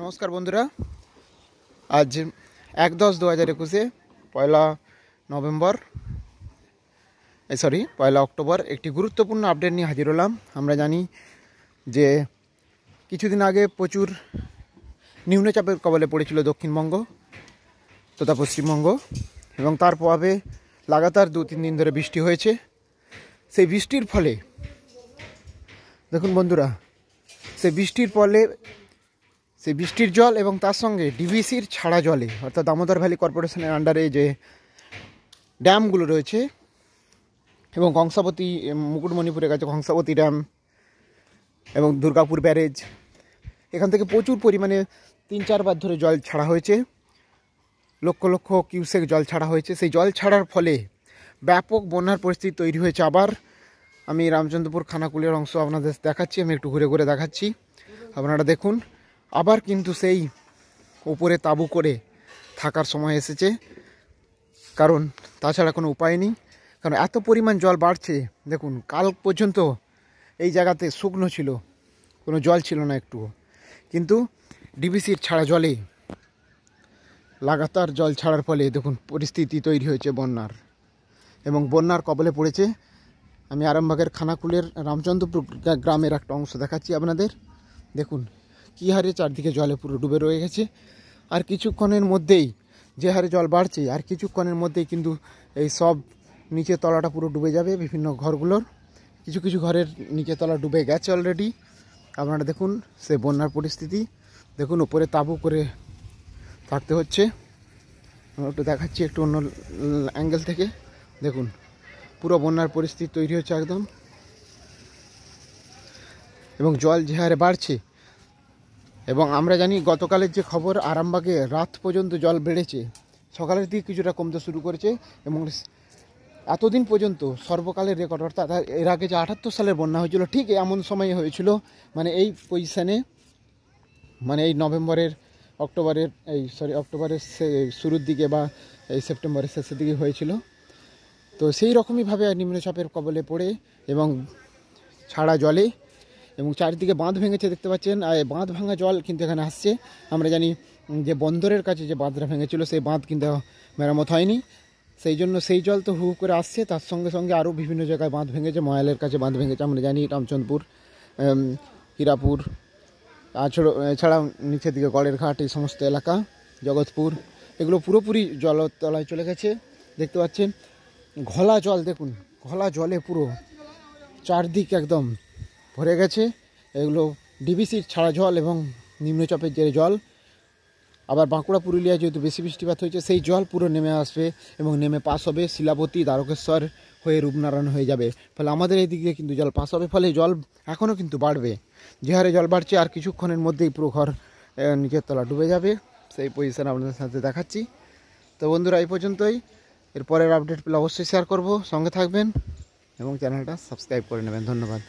নমস্কার বন্ধুরা আজ এক দশ দু হাজার একুশে পয়লা নভেম্বর সরি পয়লা অক্টোবর একটি গুরুত্বপূর্ণ আপডেট নিয়ে হাজির হলাম আমরা জানি যে কিছুদিন আগে প্রচুর নিম্নচাপের কবলে পড়েছিল দক্ষিণবঙ্গ তথা পশ্চিমবঙ্গ এবং তার প্রভাবে লাগাতার দু তিন দিন ধরে বৃষ্টি হয়েছে সেই বৃষ্টির ফলে দেখুন বন্ধুরা সেই বৃষ্টির ফলে সেই বৃষ্টির জল এবং তার সঙ্গে ডিভিসির ছাড়া জলে অর্থাৎ দামোদর ভ্যালি কর্পোরেশনের আন্ডারে যে ড্যামগুলো রয়েছে এবং কংসাবতী মুকুটমণিপুরের কাছে কংসাবতী ড্যাম এবং দুর্গাপুর ব্যারেজ এখান থেকে প্রচুর পরিমাণে তিন চারবার ধরে জল ছাড়া হয়েছে লক্ষ লক্ষ কিউসেক জল ছাড়া হয়েছে সেই জল ছাড়ার ফলে ব্যাপক বন্যার পরিস্থিতি তৈরি হয়েছে আবার আমি রামচন্দ্রপুর খানাকুলের অংশ আপনাদের দেখাচ্ছি আমি একটু ঘুরে ঘুরে দেখাচ্ছি আপনারা দেখুন আবার কিন্তু সেই উপরে তাবু করে থাকার সময় এসেছে কারণ তাছাড়া কোনো উপায় নেই কারণ এত পরিমাণ জল বাড়ছে দেখুন কাল পর্যন্ত এই জায়গাতে শুকনো ছিল কোনো জল ছিল না একটুও কিন্তু ডিবিসির ছাড়া জলে লাগাতার জল ছাড়ার ফলে দেখুন পরিস্থিতি তৈরি হয়েছে বন্যার এবং বন্যার কবলে পড়েছে আমি আরামবাগের খানাকুলের রামচন্দ্রপুর গ্রামের একটা অংশ দেখাচ্ছি আপনাদের দেখুন কী হারে চারদিকে জলে পুরো ডুবে রয়ে গেছে আর কিছুক্ষণের মধ্যেই যে হারে জল বাড়ছে আর কিছুক্ষণের মধ্যেই কিন্তু এই সব নিচে তলাটা পুরো ডুবে যাবে বিভিন্ন ঘরগুলোর কিছু কিছু ঘরের নিচে তলা ডুবে গেছে অলরেডি আপনারা দেখুন সে বন্যার পরিস্থিতি দেখুন উপরে তাবু করে থাকতে হচ্ছে আমরা একটু দেখাচ্ছি একটু অন্য অ্যাঙ্গেল থেকে দেখুন পুরো বন্যার পরিস্থিতি তৈরি হচ্ছে একদম এবং জল যে হারে বাড়ছে এবং আমরা জানি গতকালের যে খবর আরামবাগে রাত পর্যন্ত জল বেড়েছে সকালের দিকে কিছুটা কমতে শুরু করেছে এবং এতদিন পর্যন্ত সর্বকালের রেকর্ড অর্থাৎ এর আগে যে আটাত্তর সালের বন্যা হয়েছিল ঠিক এমন সময়ে হয়েছিল মানে এই পজিশানে মানে এই নভেম্বরের অক্টোবরের এই সরি অক্টোবরের শুরুর দিকে বা এই সেপ্টেম্বরের শেষের দিকে হয়েছিল তো সেই রকমইভাবে নিম্নচাপের কবলে পড়ে এবং ছাড়া জলে এবং চারিদিকে বাঁধ ভেঙেছে দেখতে পাচ্ছেন আর বাঁধ ভাঙা জল কিন্তু এখানে আসছে আমরা জানি যে বন্দরের কাছে যে বাঁধটা ভেঙেছিল সেই বাঁধ কিন্তু মেরামত হয়নি সেই জন্য সেই জল তো হু করে আসছে তার সঙ্গে সঙ্গে আরও বিভিন্ন জায়গায় বাঁধ ভেঙেছে ময়ালের কাছে বাঁধ ভেঙেছে আমরা জানি রামচন্দপুর হীরাপুর তাছাড়া এছাড়াও নিচের দিকে গড়ের ঘাট এই সমস্ত এলাকা জগৎপুর এগুলো পুরোপুরি জলতলায় চলে গেছে দেখতে পাচ্ছেন ঘোলা জল দেখুন ঘোলা জলে পুরো চারদিক একদম ভরে গেছে এগুলো ডিবিসির ছাড়া জল এবং নিম্নচাপের যে জল আবার বাঁকুড়া পুরুলিয়া যেহেতু বেশি বৃষ্টিপাত হয়েছে সেই জল পুরো নেমে আসবে এবং নেমে পাস হবে শিলাবতী দ্বারকেশ্বর হয়ে রূপনারায়ণ হয়ে যাবে ফলে আমাদের এই দিকে কিন্তু জল পাস হবে ফলে জল এখনও কিন্তু বাড়বে যে হারে জল বাড়ছে আর কিছুক্ষণের মধ্যেই পুরো ঘর নিচের তলা ডুবে যাবে সেই পজিশান আপনাদের সাথে দেখাচ্ছি তো বন্ধুরা এই পর্যন্তই এরপরের আপডেট পেলে অবশ্যই শেয়ার করব সঙ্গে থাকবেন এবং চ্যানেলটা সাবস্ক্রাইব করে নেবেন ধন্যবাদ